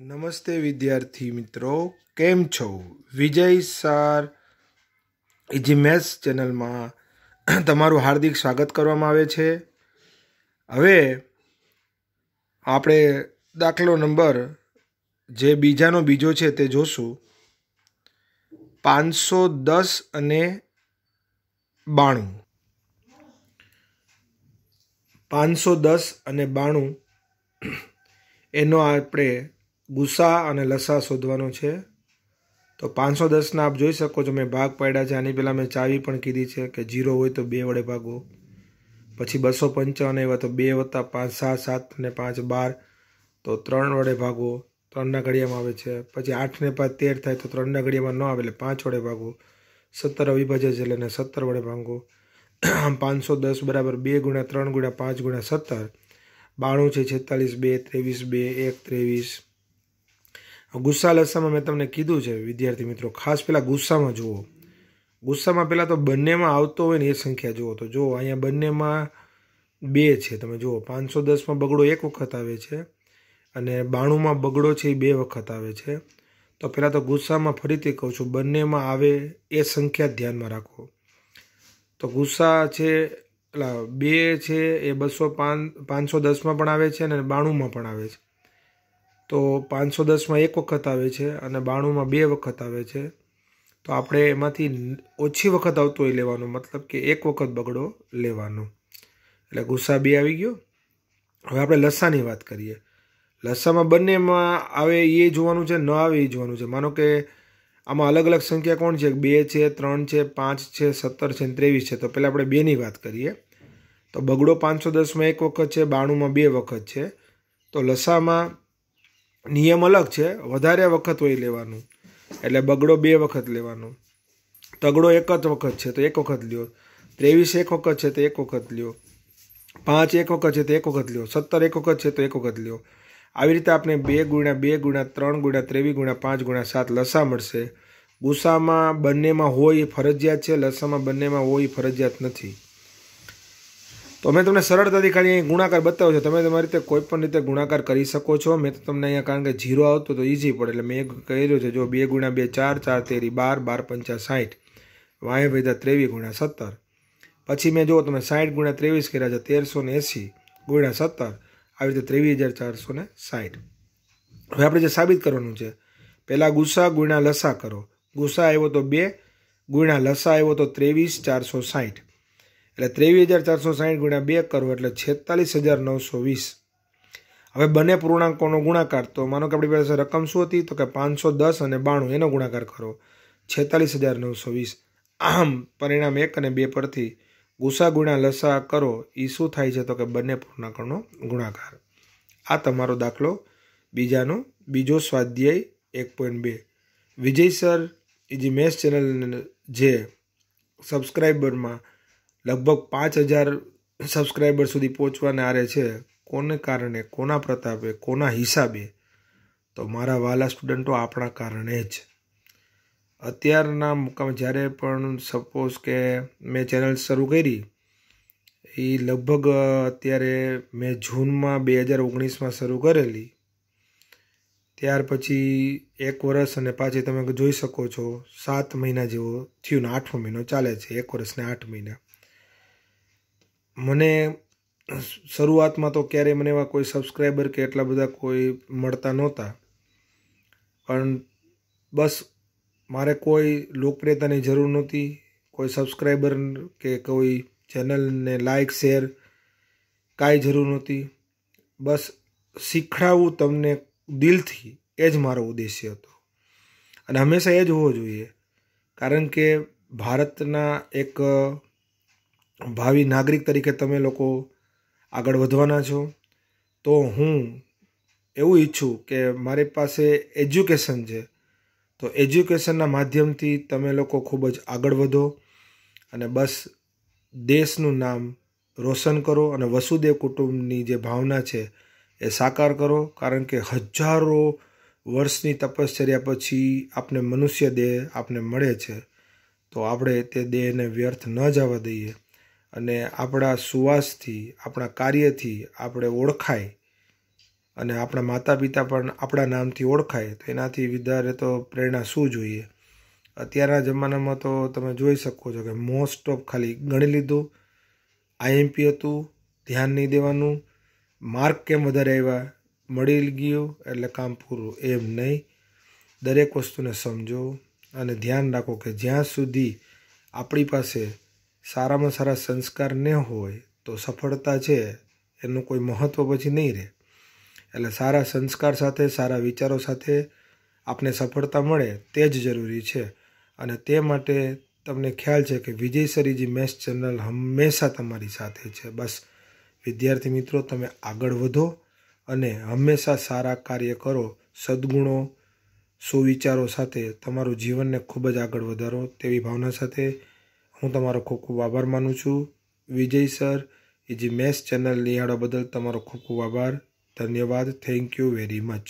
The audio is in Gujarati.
નમસ્તે વિદ્યાર્થી મિત્રો કેમ છો વિજય સાર ઇજી મેથ્સ ચેનલમાં તમારું હાર્દિક સ્વાગત કરવામાં આવે છે હવે આપણે દાખલો નંબર જે બીજાનો બીજો છે તે જોશું પાંચસો દસ અને બાણું પાંચસો દસ અને બાણું એનો આપણે ગુસ્સા અને લસા શોધવાનો છે તો પાંચસો દસના આપ જોઈ શકો છો મેં ભાગ પાડ્યા છે આની પહેલાં મેં ચાવી પણ કીધી છે કે જીરો હોય તો બે વડે ભાગો પછી બસો પંચાવન એવા તો બે વત્તા પાંચ સાત સાત અને પાંચ બાર તો ત્રણ વડે ભાગો ત્રણના ઘડિયામાં આવે છે પછી આઠને પાંચ તેર થાય તો ત્રણના ઘડિયામાં ન આવે એટલે પાંચ વડે ભાગો સત્તર અવિભાજ્ય છે એટલે સત્તર વડે ભાગો આમ પાંચસો દસ બરાબર બે ગુણ્યા ત્રણ ગુણ્યા પાંચ ગુણ્યા સત્તર બાણું છે છેતાલીસ બે ત્રેવીસ બે એક ત્રેવીસ ગુસ્સા લસામાં મેં તમને કીધું છે વિદ્યાર્થી મિત્રો ખાસ પહેલાં ગુસ્સામાં જુઓ ગુસ્સામાં પહેલાં તો બંનેમાં આવતો હોય ને એ સંખ્યા જુઓ તો જુઓ અહીંયા બંનેમાં બે છે તમે જુઓ પાંચસો દસમાં બગડો એક વખત આવે છે અને બાણુંમાં બગડો છે એ બે વખત આવે છે તો પહેલાં તો ગુસ્સામાં ફરીથી કહું છું બંનેમાં આવે એ સંખ્યા ધ્યાનમાં રાખો તો ગુસ્સા છે એટલે બે છે એ બસો પાંચસો દસમાં પણ આવે છે અને બાણુંમાં પણ આવે છે તો પાંચસો દસમાં એક વખત આવે છે અને બાણુંમાં બે વખત આવે છે તો આપણે એમાંથી ઓછી વખત આવતું હોય લેવાનું મતલબ કે એક વખત બગડો લેવાનો એટલે ગુસ્સા બી આવી ગયો હવે આપણે લસ્સાની વાત કરીએ લસ્સામાં બંનેમાં આવે એ જોવાનું છે ન આવે એ જોવાનું છે માનો કે આમાં અલગ અલગ સંખ્યા કોણ છે બે છે ત્રણ છે પાંચ છે સત્તર છે ત્રેવીસ છે તો પહેલાં આપણે બેની વાત કરીએ તો બગડો પાંચસો દસમાં એક વખત છે બાણુંમાં બે વખત છે તો લસામાં નિયમ અલગ છે વધારે વખત હોય લેવાનું એટલે બગડો બે વખત લેવાનો તગડો એક જ વખત છે તો એક વખત લ્યો ત્રેવીસ એક વખત છે તો એક વખત લ્યો પાંચ એક વખત છે તો એક વખત લ્યો સત્તર એક વખત છે તો એક વખત લ્યો આવી રીતે આપણે બે ગુણ્યા બે ગુણ્યા ત્રણ ગુણ્યા ત્રેવીસ ગુણ્યા પાંચ ગુણ્યા સાત લસા મળશે ગુસ્સામાં બંનેમાં હોય એ ફરજિયાત છે લસામાં બંનેમાં હોય એ ફરજિયાત નથી તો મેં તમને સરળતાથી ખાલી અહીં ગુણાકાર બતાવ્યો છે તમે તમારી રીતે કોઈ પણ રીતે ગુણાકાર કરી શકો છો મેં તો તમને અહીંયા કારણ કે જીરો આવતો તો ઇઝી પડે એટલે મેં કહ્યું છે જો બે ગુણ્યા બે ચાર ચાર તેરી બાર બાર પંચા સાઠ વાય ભેદા ત્રેવીસ ગુણ્યા સત્તર પછી મેં જોવો તમે સાઠ ગુણ્યા ત્રેવીસ કર્યા છે તેરસો ને એંસી ગુણ્યા સત્તર આવી રીતે ત્રેવીસ હજાર ચારસો ને સાઠ હવે આપણે જે સાબિત કરવાનું છે પહેલાં ગુસ્સા ગુણ્યા લસા કરો ગુસ્સા આવ્યો તો બે ગુણ્યા લસા આવ્યો તો ત્રેવીસ ચારસો સાઠ એટલે ત્રેવીસ હજાર ચારસો સાહીઠ ગુણ્યા બે કરો એટલે છેતાલીસ હજાર નવસો વીસ હવે બંને પૂર્ણાંકોનો ગુણાકાર તો માનો કે આપણી પાસે રકમ શું હતી તો કે પાંચસો દસ અને બાણું એનો ગુણાકાર કરો છેતાલીસ હજાર નવસો વીસ આમ પરિણામ એક અને બે પરથી ગુસા ગુણા લસા કરો એ શું થાય છે તો કે બંને પૂર્ણાંકોનો ગુણાકાર આ તમારો દાખલો બીજાનો બીજો સ્વાધ્યાય એક પોઈન્ટ બે વિજય સર એ જે મેથ્સ ચેનલ જે સબસ્ક્રાઈબરમાં લગભગ પાંચ હજાર સબસ્ક્રાઈબર સુધી પહોંચવાને આરે છે કોને કારણે કોના પ્રતાપે કોના હિસાબે તો મારા વાલા સ્ટુડન્ટો આપણા કારણે જ અત્યારના મુકામ જ્યારે પણ સપોઝ કે મેં ચેનલ શરૂ કરી એ લગભગ અત્યારે મેં જૂનમાં બે હજાર ઓગણીસમાં શરૂ કરેલી ત્યાર પછી એક વર્ષ અને પાછી તમે જોઈ શકો છો સાત મહિના જેવો થયું ને આઠમો મહિનો ચાલે છે એક વર્ષને આઠ મહિના મને શરૂઆતમાં તો ક્યારેય મને એવા કોઈ સબસ્ક્રાઈબર કે એટલા બધા કોઈ મળતા નહોતા પણ બસ મારે કોઈ લોકપ્રિયતાની જરૂર નહોતી કોઈ સબસ્ક્રાઈબર કે કોઈ ચેનલને લાઇક શેર કાંઈ જરૂર નહોતી બસ શીખડાવવું તમને દિલથી એ જ મારો ઉદ્દેશ્ય હતો અને હંમેશા એ જ હોવો જોઈએ કારણ કે ભારતના એક ભાવિ નાગરિક તરીકે તમે લોકો આગળ વધવાના છો તો હું એવું ઈચ્છું કે મારી પાસે એજ્યુકેશન છે તો એજ્યુકેશનના માધ્યમથી તમે લોકો ખૂબ જ આગળ વધો અને બસ દેશનું નામ રોશન કરો અને વસુદેવ કુટુંબની જે ભાવના છે એ સાકાર કરો કારણ કે હજારો વર્ષની તપશ્ચર્યા પછી આપને મનુષ્ય દેહ આપને મળે છે તો આપણે તે દેહને વ્યર્થ ન જવા દઈએ અને આપણા સુવાસથી આપણા કાર્યથી આપણે ઓળખાય અને આપણા માતા પિતા પણ આપણા નામથી ઓળખાય તો એનાથી વિદ્યારે તો પ્રેરણા શું જોઈએ અત્યારના જમાનામાં તો તમે જોઈ શકો છો કે મોસ્ટ ઓફ ખાલી ગણી લીધું આઈએમપી હતું ધ્યાન નહીં દેવાનું માર્ક કેમ વધારે આવ્યા મળી ગયું એટલે કામ પૂરું એમ નહીં દરેક વસ્તુને સમજો અને ધ્યાન રાખો કે જ્યાં સુધી આપણી પાસે સારામાં સારા સંસ્કાર ન હોય તો સફળતા છે એનું કોઈ મહત્ત્વ પછી નહીં રહે એટલે સારા સંસ્કાર સાથે સારા વિચારો સાથે આપને સફળતા મળે તે જ જરૂરી છે અને તે માટે તમને ખ્યાલ છે કે વિજયસરીજી મેસ ચેનલ હંમેશા તમારી સાથે છે બસ વિદ્યાર્થી મિત્રો તમે આગળ વધો અને હંમેશા સારા કાર્ય કરો સદ્ગુણો સુવિચારો સાથે તમારું જીવનને ખૂબ જ આગળ વધારો તેવી ભાવના સાથે હું તમારો ખૂબ ખૂબ આભાર માનું છું વિજય સર એ જે મેથ્સ ચેનલ નિહાળવા બદલ તમારો ખૂબ ખૂબ આભાર ધન્યવાદ થેન્ક યુ વેરી મચ